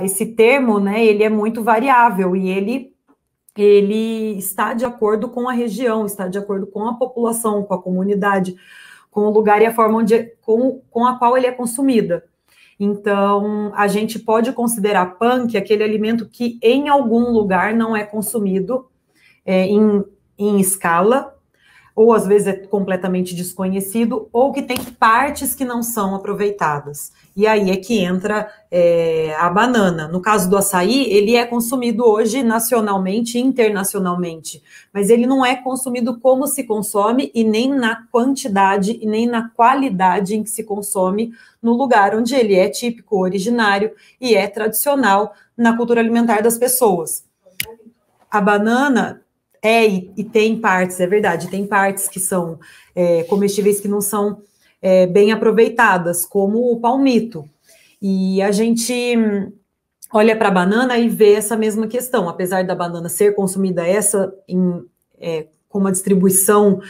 esse termo, né, ele é muito variável e ele ele está de acordo com a região, está de acordo com a população, com a comunidade, com o lugar e a forma onde, com, com a qual ele é consumida. Então, a gente pode considerar punk aquele alimento que em algum lugar não é consumido é, em, em escala, ou às vezes é completamente desconhecido, ou que tem partes que não são aproveitadas. E aí é que entra é, a banana. No caso do açaí, ele é consumido hoje nacionalmente e internacionalmente, mas ele não é consumido como se consome e nem na quantidade e nem na qualidade em que se consome no lugar onde ele é típico, originário e é tradicional na cultura alimentar das pessoas. A banana é, e, e, tem partes, é verdade, tem partes que são é, comestíveis que não são é, bem aproveitadas, como o palmito. E a gente hum, olha para a banana e vê essa mesma questão, apesar da banana ser consumida essa em, é, com uma distribuição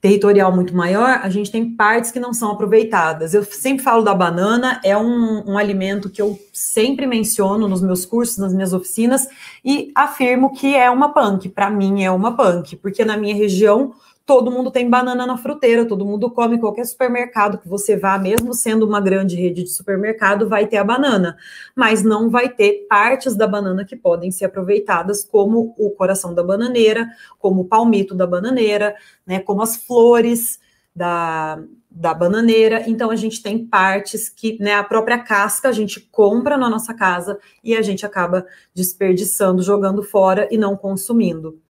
territorial muito maior, a gente tem partes que não são aproveitadas. Eu sempre falo da banana, é um, um alimento que eu sempre menciono nos meus cursos, nas minhas oficinas, e afirmo que é uma punk. Para mim, é uma punk, porque na minha região todo mundo tem banana na fruteira, todo mundo come, qualquer supermercado que você vá, mesmo sendo uma grande rede de supermercado, vai ter a banana, mas não vai ter partes da banana que podem ser aproveitadas, como o coração da bananeira, como o palmito da bananeira, né, como as flores da, da bananeira. Então, a gente tem partes que, né, a própria casca a gente compra na nossa casa e a gente acaba desperdiçando, jogando fora e não consumindo.